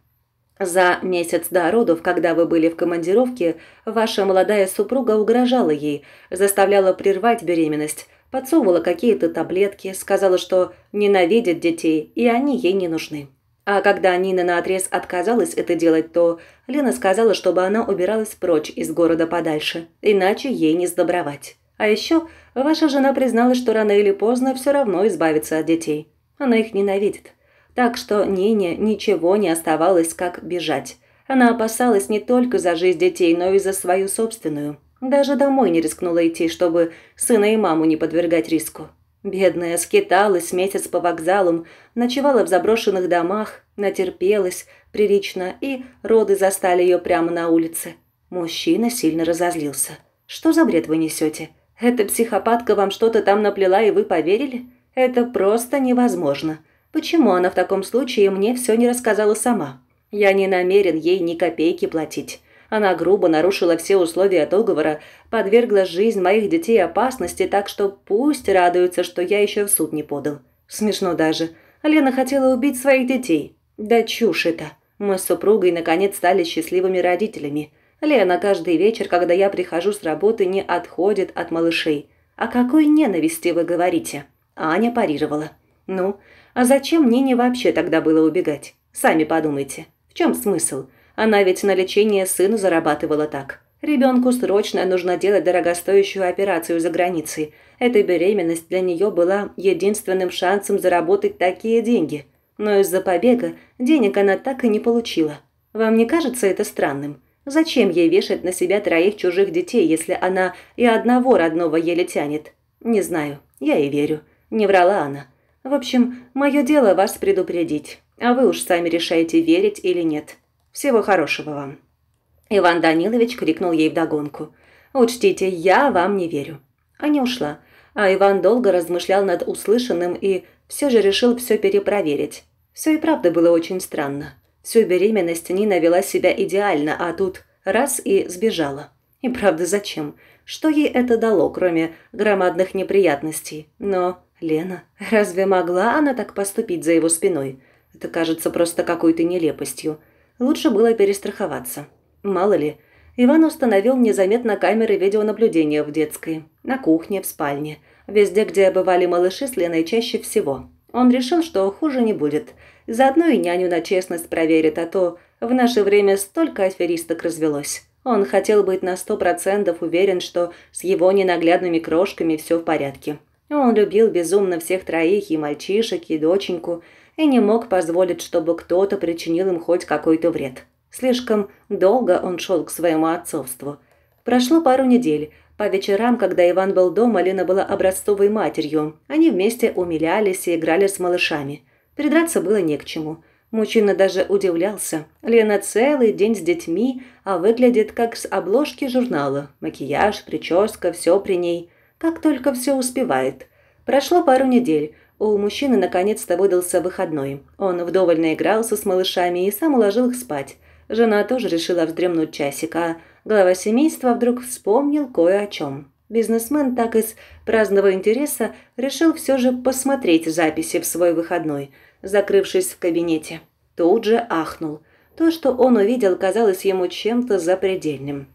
[SPEAKER 1] За месяц до родов, когда вы были в командировке, ваша молодая супруга угрожала ей, заставляла прервать беременность, подсовывала какие-то таблетки, сказала, что ненавидит детей, и они ей не нужны. А когда Нина наотрез отказалась это делать, то Лена сказала, чтобы она убиралась прочь из города подальше, иначе ей не сдобровать. А еще ваша жена призналась, что рано или поздно все равно избавится от детей. Она их ненавидит. Так что Нине ничего не оставалось, как бежать. Она опасалась не только за жизнь детей, но и за свою собственную. Даже домой не рискнула идти, чтобы сына и маму не подвергать риску. Бедная скиталась месяц по вокзалам, ночевала в заброшенных домах, натерпелась прилично, и роды застали ее прямо на улице. Мужчина сильно разозлился. «Что за бред вы несете? Эта психопатка вам что-то там наплела, и вы поверили? Это просто невозможно. Почему она в таком случае мне все не рассказала сама? Я не намерен ей ни копейки платить. Она грубо нарушила все условия договора, подвергла жизнь моих детей опасности, так что пусть радуется, что я еще в суд не подал. Смешно даже. Лена хотела убить своих детей. Да чушь это. Мы с супругой наконец стали счастливыми родителями. Лена каждый вечер, когда я прихожу с работы, не отходит от малышей. «О какой ненависти вы говорите?» Аня парировала. «Ну, а зачем Нине вообще тогда было убегать? Сами подумайте. В чем смысл? Она ведь на лечение сына зарабатывала так. Ребенку срочно нужно делать дорогостоящую операцию за границей. Эта беременность для нее была единственным шансом заработать такие деньги. Но из-за побега денег она так и не получила. Вам не кажется это странным? Зачем ей вешать на себя троих чужих детей, если она и одного родного еле тянет? Не знаю, я и верю. Не врала она. В общем, мое дело вас предупредить, а вы уж сами решаете, верить или нет. Всего хорошего вам». Иван Данилович крикнул ей вдогонку. «Учтите, я вам не верю». Она ушла, а Иван долго размышлял над услышанным и все же решил все перепроверить. Все и правда было очень странно. Всю беременность Нина вела себя идеально, а тут раз и сбежала. И правда, зачем? Что ей это дало, кроме громадных неприятностей? Но Лена, разве могла она так поступить за его спиной? Это кажется просто какой-то нелепостью. Лучше было перестраховаться. Мало ли, Иван установил незаметно камеры видеонаблюдения в детской, на кухне, в спальне, везде, где бывали малыши с Леной чаще всего. Он решил, что хуже не будет. Заодно и няню на честность проверит, а то в наше время столько аферисток развелось. Он хотел быть на сто процентов уверен, что с его ненаглядными крошками все в порядке. Он любил безумно всех троих, и мальчишек, и доченьку, и не мог позволить, чтобы кто-то причинил им хоть какой-то вред. Слишком долго он шел к своему отцовству. Прошло пару недель. По вечерам, когда Иван был дома, Лена была образцовой матерью. Они вместе умилялись и играли с малышами. Придраться было не к чему. Мужчина даже удивлялся. Лена целый день с детьми, а выглядит как с обложки журнала. Макияж, прическа, все при ней – как только все успевает. Прошло пару недель. У мужчины наконец-то выдался выходной. Он вдоволь наигрался с малышами и сам уложил их спать. Жена тоже решила вздремнуть часик, а глава семейства вдруг вспомнил кое о чем. Бизнесмен так из праздного интереса решил все же посмотреть записи в свой выходной, закрывшись в кабинете. Тут же ахнул. То, что он увидел, казалось ему чем-то запредельным.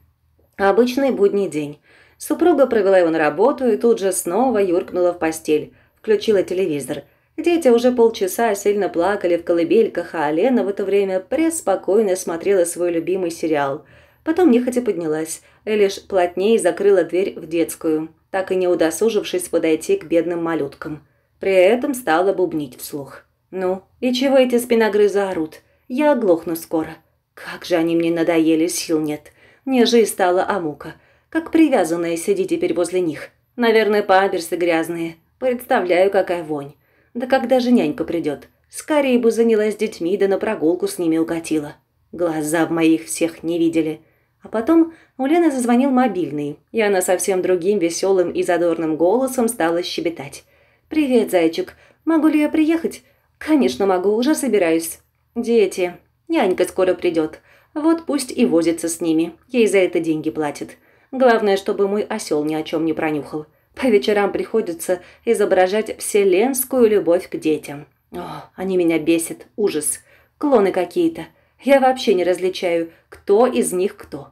[SPEAKER 1] Обычный будний день. Супруга провела его на работу и тут же снова юркнула в постель. Включила телевизор. Дети уже полчаса сильно плакали в колыбельках, а Лена в это время преспокойно смотрела свой любимый сериал. Потом нехотя поднялась, и лишь плотнее закрыла дверь в детскую, так и не удосужившись подойти к бедным малюткам. При этом стала бубнить вслух. «Ну, и чего эти спиногрызы орут? Я оглохну скоро. Как же они мне надоели, сил нет. Мне же и стала амука. Как привязанные сиди теперь возле них. Наверное, памперсы грязные. Представляю, какая вонь. Да когда же нянька придет? Скорее бы занялась детьми, да на прогулку с ними укатила. Глаза в моих всех не видели. А потом у Лены зазвонил мобильный, и она совсем другим веселым и задорным голосом стала щебетать. «Привет, зайчик. Могу ли я приехать?» «Конечно могу, уже собираюсь». «Дети. Нянька скоро придет. Вот пусть и возится с ними. Ей за это деньги платят. Главное, чтобы мой осел ни о чем не пронюхал. По вечерам приходится изображать вселенскую любовь к детям. О, они меня бесят. Ужас. Клоны какие-то. Я вообще не различаю, кто из них кто.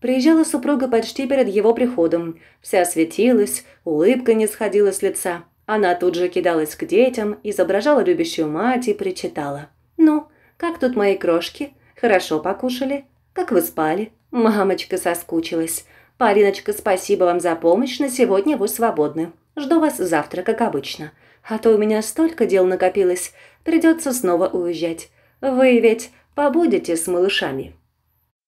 [SPEAKER 1] Приезжала супруга почти перед его приходом. Вся светилась, улыбка не сходила с лица. Она тут же кидалась к детям, изображала любящую мать и причитала. «Ну, как тут мои крошки? Хорошо покушали? Как вы спали? Мамочка соскучилась. «Париночка, спасибо вам за помощь, на сегодня вы свободны. Жду вас завтра, как обычно. А то у меня столько дел накопилось, придется снова уезжать. Вы ведь побудете с малышами».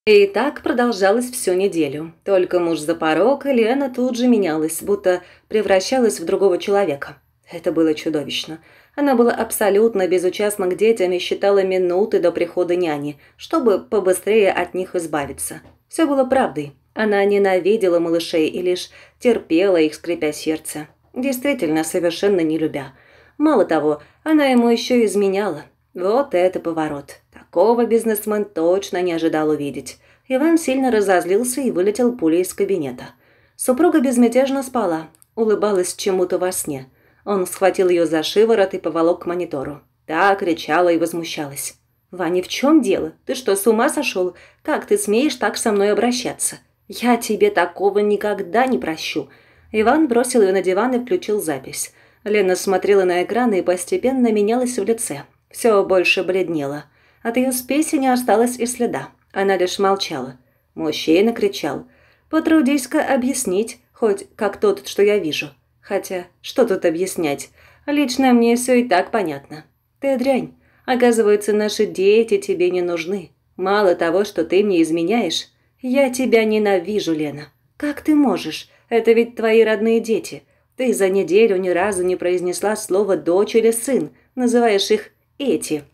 [SPEAKER 1] И так продолжалось всю неделю. Только муж за порог, и Лена тут же менялась, будто превращалась в другого человека. Это было чудовищно. Она была абсолютно безучастна к детям и считала минуты до прихода няни, чтобы побыстрее от них избавиться. Все было правдой. Она ненавидела малышей и лишь терпела их, скрипя сердце. Действительно, совершенно не любя. Мало того, она ему еще изменяла. Вот это поворот. Такого бизнесмен точно не ожидал увидеть. Иван сильно разозлился и вылетел пулей из кабинета. Супруга безмятежно спала, улыбалась чему-то во сне. Он схватил ее за шиворот и поволок к монитору. Та кричала и возмущалась. «Ваня, в чем дело? Ты что, с ума сошел? Как ты смеешь так со мной обращаться?» «Я тебе такого никогда не прощу!» Иван бросил ее на диван и включил запись. Лена смотрела на экран и постепенно менялась в лице. Все больше бледнела. От ее спеси не осталось и следа. Она лишь молчала. Мужчина кричал. «Потрудись-ка объяснить, хоть как тот, что я вижу. Хотя, что тут объяснять? Лично мне все и так понятно. Ты дрянь. Оказывается, наши дети тебе не нужны. Мало того, что ты мне изменяешь, «Я тебя ненавижу, Лена. Как ты можешь? Это ведь твои родные дети. Ты за неделю ни разу не произнесла слово «дочь» или «сын». Называешь их «эти».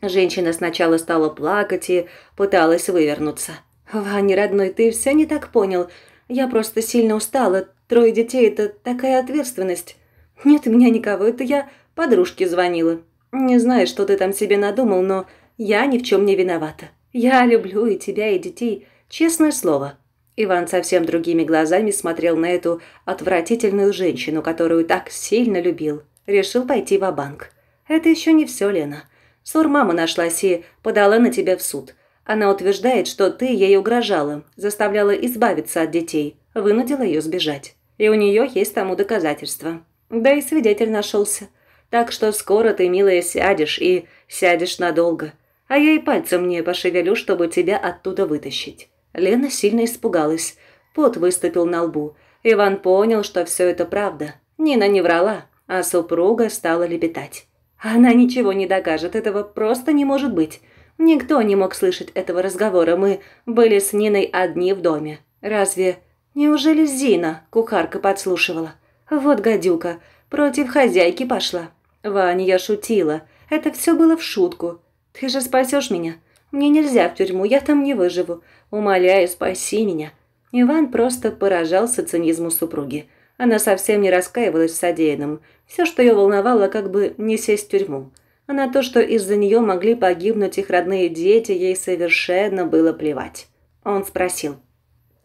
[SPEAKER 1] Женщина сначала стала плакать и пыталась вывернуться. «Ваня, родной, ты все не так понял. Я просто сильно устала. Трое детей – это такая ответственность. Нет у меня никого, это я подружке звонила. Не знаю, что ты там себе надумал, но я ни в чем не виновата. Я люблю и тебя, и детей. Честное слово, Иван совсем другими глазами смотрел на эту отвратительную женщину, которую так сильно любил. Решил пойти в банк «Это еще не все, Лена. Сурмама нашлась и подала на тебя в суд. Она утверждает, что ты ей угрожала, заставляла избавиться от детей, вынудила ее сбежать. И у нее есть тому доказательства. Да и свидетель нашелся. Так что скоро ты, милая, сядешь и сядешь надолго. А я и пальцем не пошевелю, чтобы тебя оттуда вытащить. Лена сильно испугалась. Пот выступил на лбу. Иван понял, что все это правда. Нина не врала, а супруга стала лепетать. «Она ничего не докажет, этого просто не может быть. Никто не мог слышать этого разговора, мы были с Ниной одни в доме. Разве... Неужели Зина, кухарка, подслушивала? Вот гадюка, против хозяйки пошла. Ваня, я шутила, это все было в шутку. Ты же спасешь меня? Мне нельзя в тюрьму, я там не выживу. Умоляю, спаси меня». Иван просто поражался цинизму супруги. Она совсем не раскаивалась в содеянном. Все, что ее волновало, как бы не сесть в тюрьму. А на то, что из-за нее могли погибнуть их родные дети, ей совершенно было плевать. Он спросил.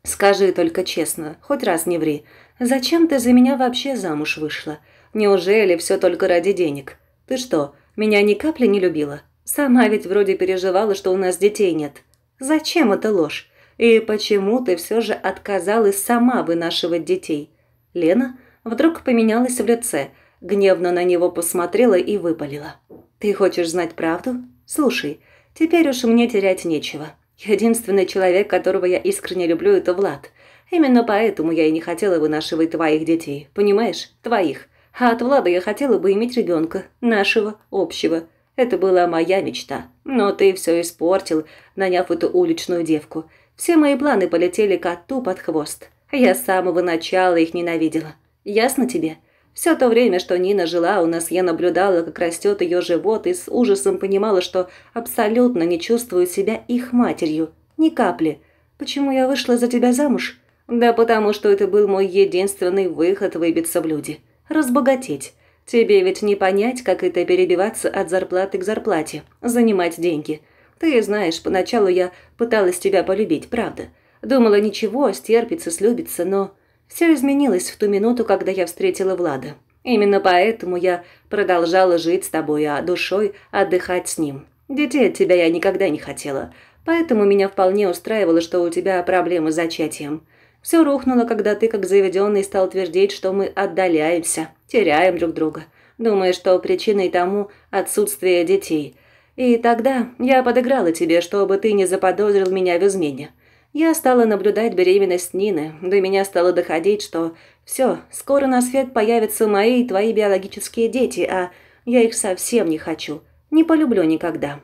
[SPEAKER 1] «Скажи только честно, хоть раз не ври, зачем ты за меня вообще замуж вышла? Неужели все только ради денег? Ты что, меня ни капли не любила? Сама ведь вроде переживала, что у нас детей нет». Зачем эта ложь? И почему ты все же отказалась сама вынашивать детей? Лена вдруг поменялась в лице, гневно на него посмотрела и выпалила. Ты хочешь знать правду? Слушай, теперь уж мне терять нечего. Единственный человек, которого я искренне люблю, это Влад. Именно поэтому я и не хотела вынашивать твоих детей, понимаешь? Твоих. А от Влада я хотела бы иметь ребенка, нашего, общего. Это была моя мечта. Но ты все испортил, наняв эту уличную девку. Все мои планы полетели коту под хвост. Я с самого начала их ненавидела. Ясно тебе? Все то время, что Нина жила у нас, я наблюдала, как растет ее живот, и с ужасом понимала, что абсолютно не чувствую себя их матерью. Ни капли. Почему я вышла за тебя замуж? Да потому что это был мой единственный выход выбиться в люди. Разбогатеть. Тебе ведь не понять, как это перебиваться от зарплаты к зарплате, занимать деньги. Ты знаешь, поначалу я пыталась тебя полюбить, правда. Думала, ничего, стерпится, слюбится, но... Все изменилось в ту минуту, когда я встретила Влада. Именно поэтому я продолжала жить с тобой, а душой отдыхать с ним. Детей от тебя я никогда не хотела, поэтому меня вполне устраивало, что у тебя проблемы с зачатием. Все рухнуло, когда ты, как заведенный, стал твердить, что мы отдаляемся, теряем друг друга. Думаю, что причиной тому отсутствие детей. И тогда я подыграла тебе, чтобы ты не заподозрил меня в измене. Я стала наблюдать беременность Нины, до меня стало доходить, что все, скоро на свет появятся мои и твои биологические дети, а я их совсем не хочу, не полюблю никогда.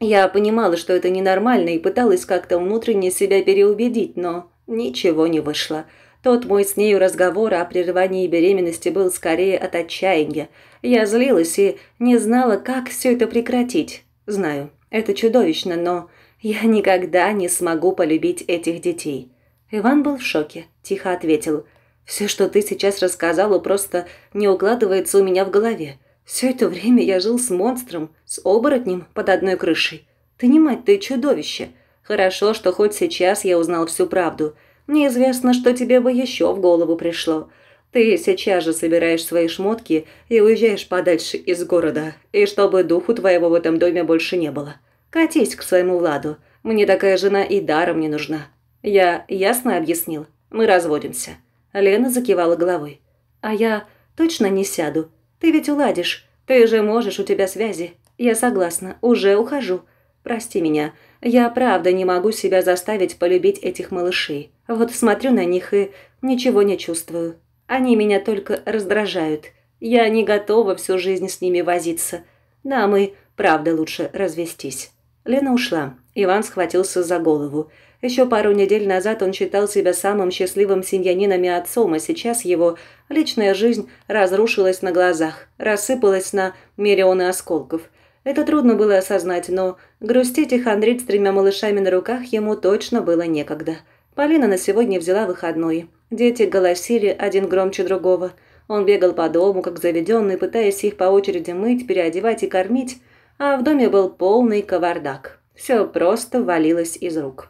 [SPEAKER 1] Я понимала, что это ненормально, и пыталась как-то внутренне себя переубедить, но Ничего не вышло. Тот мой с нею разговор о прерывании беременности был скорее от отчаяния. Я злилась и не знала, как все это прекратить. Знаю, это чудовищно, но я никогда не смогу полюбить этих детей. Иван был в шоке, тихо ответил. «Все, что ты сейчас рассказала, просто не укладывается у меня в голове. Все это время я жил с монстром, с оборотнем под одной крышей. Ты не мать, ты чудовище. Хорошо, что хоть сейчас я узнал всю правду. Неизвестно, что тебе бы еще в голову пришло. Ты сейчас же собираешь свои шмотки и уезжаешь подальше из города, и чтобы духу твоего в этом доме больше не было. Катись к своему Владу. Мне такая жена и даром не нужна. Я ясно объяснил. Мы разводимся. Лена закивала головой. А я точно не сяду. Ты ведь уладишь. Ты же можешь, у тебя связи. Я согласна, уже ухожу. Прости меня. Я правда не могу себя заставить полюбить этих малышей. Вот смотрю на них и ничего не чувствую. Они меня только раздражают. Я не готова всю жизнь с ними возиться. Нам и правда лучше развестись. Лена ушла. Иван схватился за голову. Еще пару недель назад он считал себя самым счастливым семьянином и отцом, а сейчас его личная жизнь разрушилась на глазах, рассыпалась на миллионы осколков. Это трудно было осознать, но грустить и хандрить с тремя малышами на руках ему точно было некогда. Полина на сегодня взяла выходной. Дети голосили один громче другого. Он бегал по дому, как заведенный, пытаясь их по очереди мыть, переодевать и кормить, а в доме был полный кавардак. Все просто валилось из рук.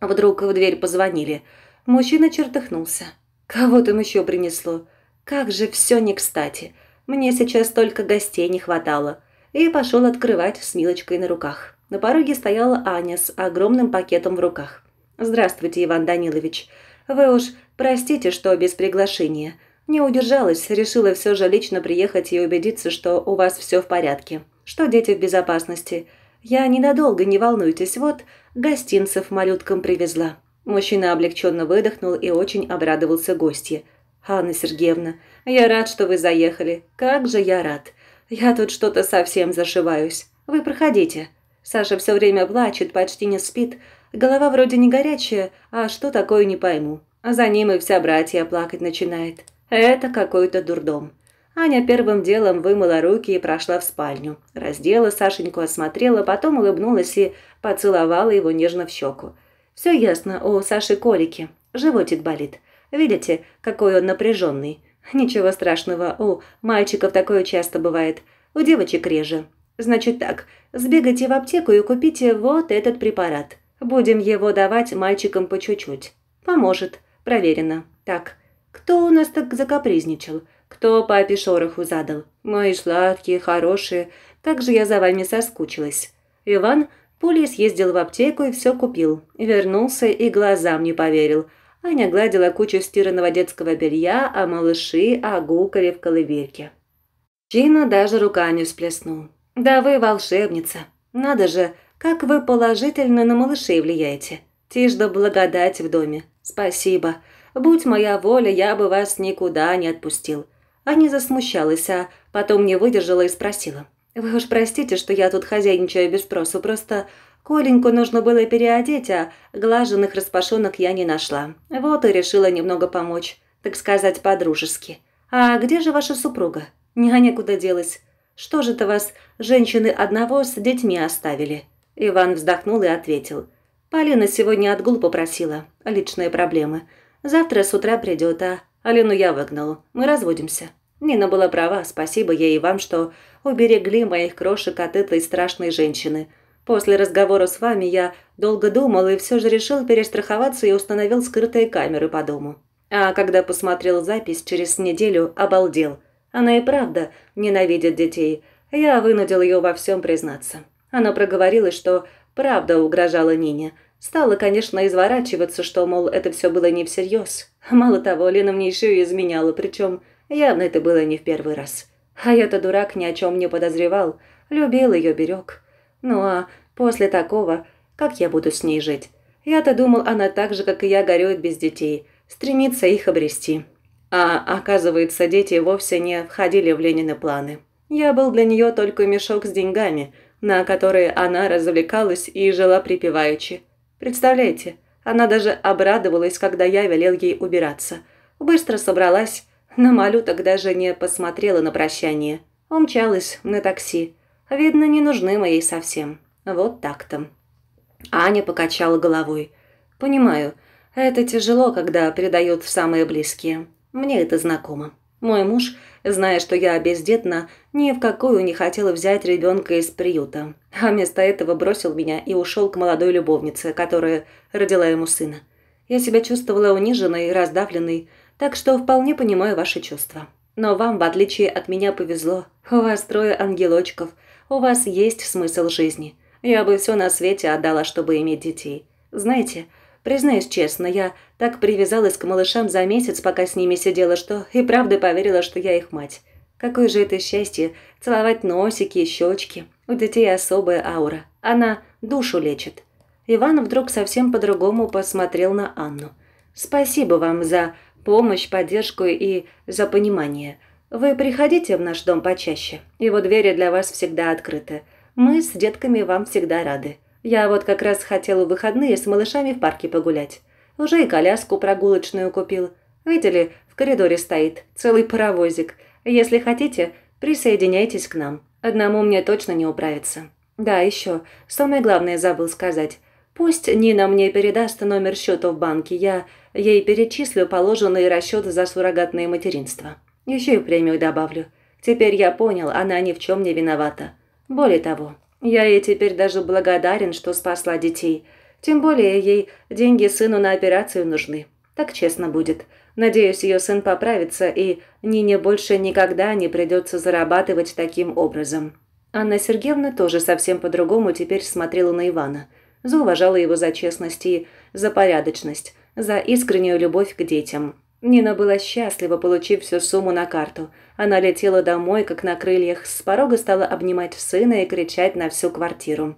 [SPEAKER 1] Вдруг в дверь позвонили. Мужчина чертыхнулся. «Кого там еще принесло? Как же все не кстати! Мне сейчас только гостей не хватало!» и пошел открывать с Милочкой на руках. На пороге стояла Аня с огромным пакетом в руках. «Здравствуйте, Иван Данилович. Вы уж простите, что без приглашения. Не удержалась, решила все же лично приехать и убедиться, что у вас все в порядке, что дети в безопасности. Я ненадолго, не волнуйтесь, вот гостинцев малюткам привезла». Мужчина облегченно выдохнул и очень обрадовался гостье. «Анна Сергеевна, я рад, что вы заехали. Как же я рад. Я тут что-то совсем зашиваюсь. Вы проходите. Саша все время плачет, почти не спит. Голова вроде не горячая, а что такое не пойму. А за ним и вся братья плакать начинает. Это какой-то дурдом. Аня первым делом вымыла руки и прошла в спальню. Раздела Сашеньку, осмотрела, потом улыбнулась и поцеловала его нежно в щеку. Все ясно, у Саши колики. Животик болит. Видите, какой он напряженный. Ничего страшного, у мальчиков такое часто бывает, у девочек реже. Значит так, сбегайте в аптеку и купите вот этот препарат. Будем его давать мальчикам по чуть-чуть. Поможет, проверено. Так, кто у нас так закапризничал? Кто папе шороху задал? Мои сладкие, хорошие, как же я за вами соскучилась. Иван пулей съездил в аптеку и все купил. Вернулся и глазам не поверил – Аня гладила кучу стиранного детского белья, а малыши огукали в колыбельке. Чина даже рука руками всплеснул. «Да вы волшебница! Надо же, как вы положительно на малышей влияете! Тишь да благодать в доме! Спасибо! Будь моя воля, я бы вас никуда не отпустил!» Аня засмущалась, а потом не выдержала и спросила. «Вы уж простите, что я тут хозяйничаю без спросу, просто Коленьку нужно было переодеть, а глаженных распашонок я не нашла. Вот и решила немного помочь, так сказать, по-дружески. «А где же ваша супруга? Няня куда делась? Что же это вас, женщины одного, с детьми оставили?» Иван вздохнул и ответил. «Полина сегодня отгул попросила. Личные проблемы. Завтра с утра придет, а Алину я выгнал. Мы разводимся». Нина была права, спасибо ей и вам, что уберегли моих крошек от этой страшной женщины – После разговора с вами я долго думал и все же решил перестраховаться и установил скрытые камеры по дому. А когда посмотрел запись через неделю, обалдел. Она и правда ненавидит детей. Я вынудил ее во всем признаться. Она проговорилась, что правда угрожала Нине. Стала, конечно, изворачиваться, что, мол, это все было не всерьез. Мало того, Лена мне еще и изменяла, причем явно это было не в первый раз. А я-то дурак ни о чем не подозревал. Любил ее, берег. Ну а После такого, как я буду с ней жить? Я-то думал, она так же, как и я, горюет без детей, стремится их обрести. А оказывается, дети вовсе не входили в Ленины планы. Я был для нее только мешок с деньгами, на которые она развлекалась и жила припеваючи. Представляете, она даже обрадовалась, когда я велел ей убираться. Быстро собралась, на малюток даже не посмотрела на прощание. Умчалась на такси. Видно, не нужны моей совсем. Вот так-то. Аня покачала головой. Понимаю, это тяжело, когда предают самые близкие. Мне это знакомо. Мой муж, зная, что я бездетна, ни в какую не хотел взять ребенка из приюта, а вместо этого бросил меня и ушел к молодой любовнице, которая родила ему сына. Я себя чувствовала униженной и раздавленной, так что вполне понимаю ваши чувства. Но вам, в отличие от меня, повезло. У вас трое ангелочков, у вас есть смысл жизни. Я бы все на свете отдала, чтобы иметь детей. Знаете, признаюсь честно, я так привязалась к малышам за месяц, пока с ними сидела, что и правда поверила, что я их мать. Какое же это счастье целовать носики, и щечки. У детей особая аура. Она душу лечит. Иван вдруг совсем по-другому посмотрел на Анну. «Спасибо вам за помощь, поддержку и за понимание. Вы приходите в наш дом почаще. Его двери для вас всегда открыты. Мы с детками вам всегда рады. Я вот как раз хотела в выходные с малышами в парке погулять. Уже и коляску прогулочную купил. Видели, в коридоре стоит целый паровозик. Если хотите, присоединяйтесь к нам. Одному мне точно не управиться. Да, еще, самое главное забыл сказать. Пусть Нина мне передаст номер счета в банке, я ей перечислю положенные расчеты за суррогатное материнство. Еще и премию добавлю. Теперь я понял, она ни в чем не виновата. Более того, я ей теперь даже благодарен, что спасла детей. Тем более ей деньги сыну на операцию нужны. Так честно будет. Надеюсь, ее сын поправится, и Нине больше никогда не придется зарабатывать таким образом. Анна Сергеевна тоже совсем по-другому теперь смотрела на Ивана. Зауважала его за честность и за порядочность, за искреннюю любовь к детям. Нина была счастлива, получив всю сумму на карту. Она летела домой, как на крыльях, с порога стала обнимать сына и кричать на всю квартиру.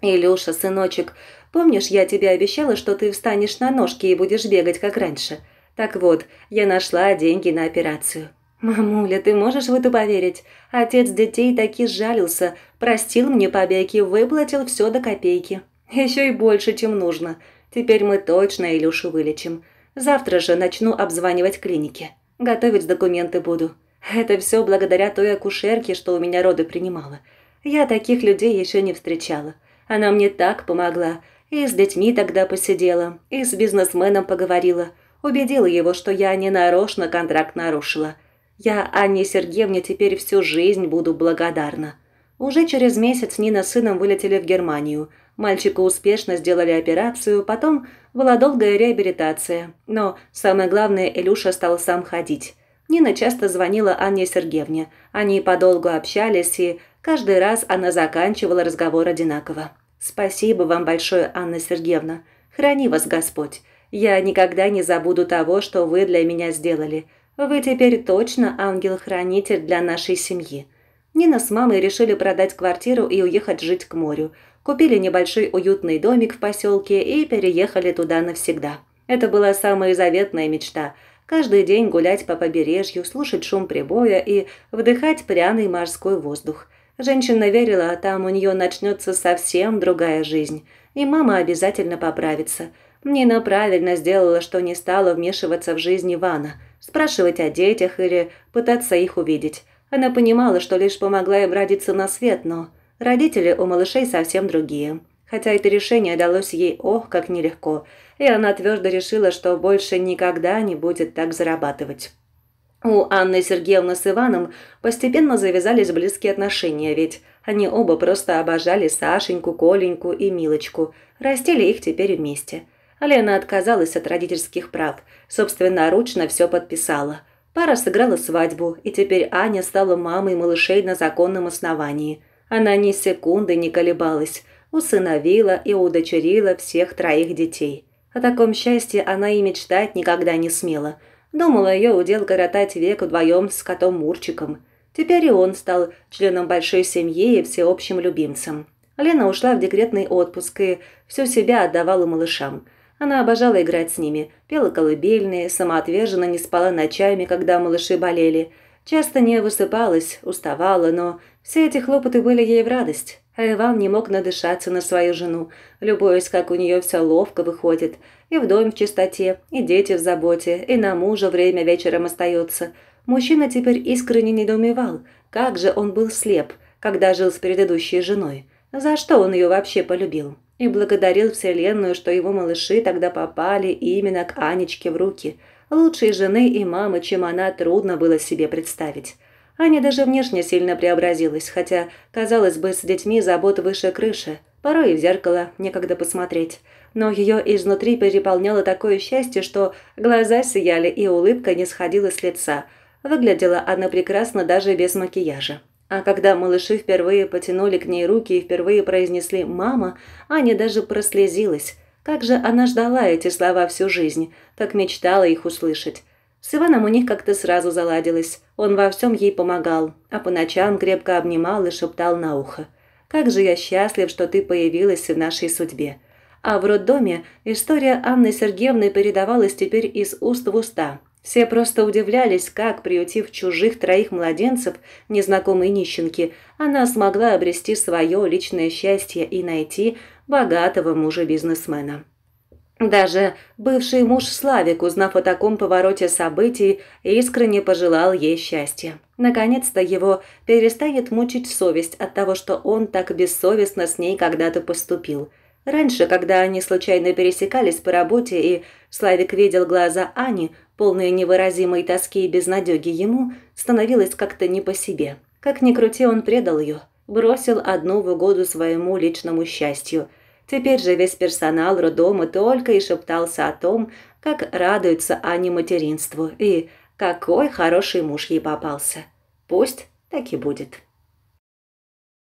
[SPEAKER 1] «Илюша, сыночек, помнишь, я тебе обещала, что ты встанешь на ножки и будешь бегать, как раньше? Так вот, я нашла деньги на операцию». «Мамуля, ты можешь в это поверить? Отец детей таки жалился, простил мне побеги, выплатил все до копейки. Еще и больше, чем нужно. Теперь мы точно Илюшу вылечим. Завтра же начну обзванивать клиники. Готовить документы буду. Это все благодаря той акушерке, что у меня роды принимала. Я таких людей еще не встречала. Она мне так помогла. И с детьми тогда посидела, и с бизнесменом поговорила. Убедила его, что я не нарочно контракт нарушила. Я Анне Сергеевне теперь всю жизнь буду благодарна. Уже через месяц Нина с сыном вылетели в Германию. Мальчику успешно сделали операцию, потом была долгая реабилитация. Но самое главное, Илюша стал сам ходить. Нина часто звонила Анне Сергеевне. Они подолгу общались, и каждый раз она заканчивала разговор одинаково. «Спасибо вам большое, Анна Сергеевна. Храни вас Господь. Я никогда не забуду того, что вы для меня сделали. Вы теперь точно ангел-хранитель для нашей семьи». Нина с мамой решили продать квартиру и уехать жить к морю – купили небольшой уютный домик в поселке и переехали туда навсегда. Это была самая заветная мечта – каждый день гулять по побережью, слушать шум прибоя и вдыхать пряный морской воздух. Женщина верила, а там у нее начнется совсем другая жизнь, и мама обязательно поправится. Нина правильно сделала, что не стала вмешиваться в жизнь Ивана, спрашивать о детях или пытаться их увидеть. Она понимала, что лишь помогла им родиться на свет, но Родители у малышей совсем другие. Хотя это решение далось ей ох, как нелегко, и она твердо решила, что больше никогда не будет так зарабатывать. У Анны Сергеевны с Иваном постепенно завязались близкие отношения, ведь они оба просто обожали Сашеньку, Коленьку и Милочку, растили их теперь вместе. Алена отказалась от родительских прав, собственноручно все подписала. Пара сыграла свадьбу, и теперь Аня стала мамой малышей на законном основании – она ни секунды не колебалась, усыновила и удочерила всех троих детей. О таком счастье она и мечтать никогда не смела. Думала ее удел коротать век вдвоем с котом Мурчиком. Теперь и он стал членом большой семьи и всеобщим любимцем. Лена ушла в декретный отпуск и всю себя отдавала малышам. Она обожала играть с ними, пела колыбельные, самоотверженно не спала ночами, когда малыши болели. Часто не высыпалась, уставала, но все эти хлопоты были ей в радость, а Иван не мог надышаться на свою жену, любуясь, как у нее все ловко выходит, и в дом в чистоте, и дети в заботе, и на мужа время вечером остается. Мужчина теперь искренне недоумевал, как же он был слеп, когда жил с предыдущей женой, за что он ее вообще полюбил, и благодарил Вселенную, что его малыши тогда попали именно к Анечке в руки. Лучшей жены и мамы, чем она, трудно было себе представить. Аня даже внешне сильно преобразилась, хотя, казалось бы, с детьми забот выше крыши. Порой и в зеркало некогда посмотреть. Но ее изнутри переполняло такое счастье, что глаза сияли и улыбка не сходила с лица. Выглядела она прекрасно даже без макияжа. А когда малыши впервые потянули к ней руки и впервые произнесли «мама», Аня даже прослезилась. Как же она ждала эти слова всю жизнь, как мечтала их услышать. С Иваном у них как-то сразу заладилось. Он во всем ей помогал, а по ночам крепко обнимал и шептал на ухо. «Как же я счастлив, что ты появилась в нашей судьбе!» А в роддоме история Анны Сергеевны передавалась теперь из уст в уста. Все просто удивлялись, как, приютив чужих троих младенцев, незнакомой нищенки, она смогла обрести свое личное счастье и найти богатого мужа-бизнесмена. Даже бывший муж Славик, узнав о таком повороте событий, искренне пожелал ей счастья. Наконец-то его перестанет мучить совесть от того, что он так бессовестно с ней когда-то поступил. Раньше, когда они случайно пересекались по работе, и Славик видел глаза Ани, полные невыразимой тоски и безнадёги ему, становилось как-то не по себе. Как ни крути, он предал ее, бросил одну в угоду своему личному счастью – Теперь же весь персонал роддома только и шептался о том, как радуется Ане материнству и какой хороший муж ей попался. Пусть так и будет.